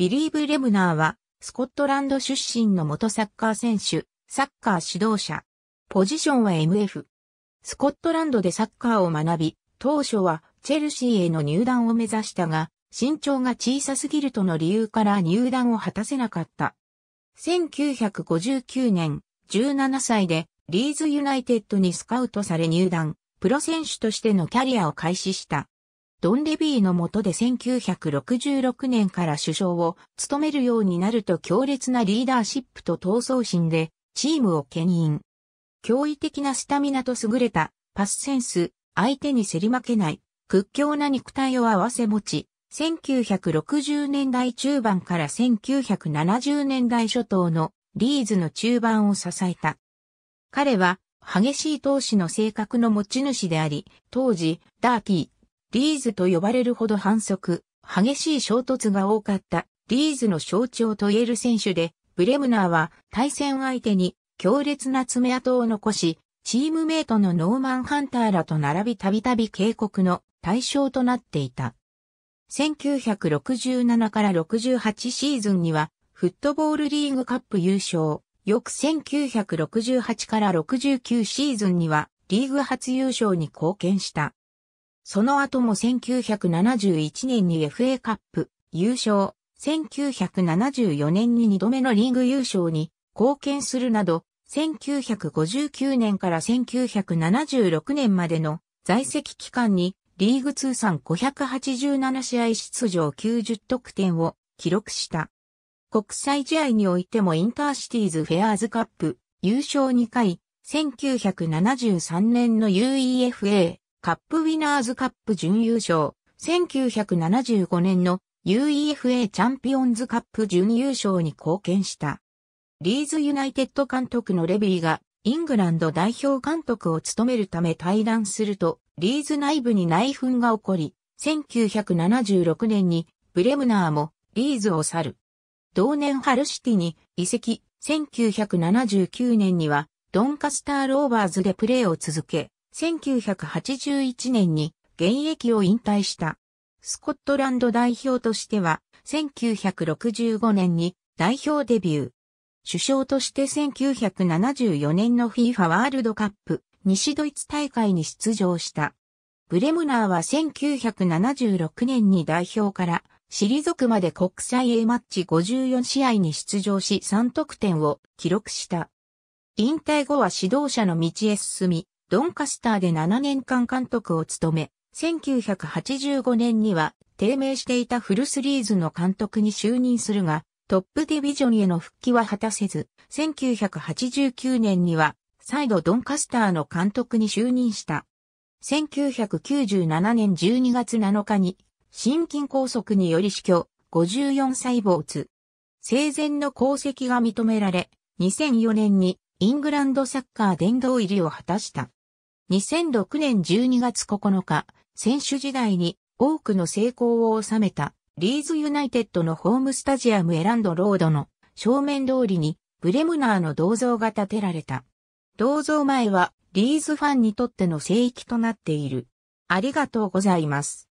ビリーブ・レムナーは、スコットランド出身の元サッカー選手、サッカー指導者。ポジションは MF。スコットランドでサッカーを学び、当初はチェルシーへの入団を目指したが、身長が小さすぎるとの理由から入団を果たせなかった。1959年、17歳でリーズユナイテッドにスカウトされ入団、プロ選手としてのキャリアを開始した。ドン・レビーの下で1966年から首相を務めるようになると強烈なリーダーシップと闘争心でチームを牽引。驚異的なスタミナと優れたパスセンス、相手に競り負けない屈強な肉体を合わせ持ち、1960年代中盤から1970年代初頭のリーズの中盤を支えた。彼は激しい闘志の性格の持ち主であり、当時、ダーティー、リーズと呼ばれるほど反則、激しい衝突が多かったリーズの象徴と言える選手で、ブレムナーは対戦相手に強烈な爪痕を残し、チームメイトのノーマン・ハンターらと並びたびたび警告の対象となっていた。1967から68シーズンには、フットボールリーグカップ優勝、翌1968から69シーズンには、リーグ初優勝に貢献した。その後も1971年に FA カップ優勝、1974年に2度目のリーグ優勝に貢献するなど、1959年から1976年までの在籍期間にリーグ通算587試合出場90得点を記録した。国際試合においてもインターシティーズフェアーズカップ優勝2回、1973年の UEFA カップウィナーズカップ準優勝、1975年の UEFA チャンピオンズカップ準優勝に貢献した。リーズユナイテッド監督のレビーがイングランド代表監督を務めるため対談すると、リーズ内部に内紛が起こり、1976年にブレムナーもリーズを去る。同年ハルシティに移籍、1979年にはドンカスターローバーズでプレーを続け、1981年に現役を引退した。スコットランド代表としては、1965年に代表デビュー。首相として1974年の FIFA ワールドカップ西ドイツ大会に出場した。ブレムナーは1976年に代表から退くまで国際 A マッチ54試合に出場し3得点を記録した。引退後は指導者の道へ進み、ドンカスターで7年間監督を務め、1985年には低迷していたフルスリーズの監督に就任するが、トップディビジョンへの復帰は果たせず、1989年には再度ドンカスターの監督に就任した。1997年12月7日に心筋梗塞により死去、54歳没。生前の功績が認められ、2004年にイングランドサッカー殿堂入りを果たした。2006年12月9日、選手時代に多くの成功を収めたリーズユナイテッドのホームスタジアムエランドロードの正面通りにブレムナーの銅像が建てられた。銅像前はリーズファンにとっての聖域となっている。ありがとうございます。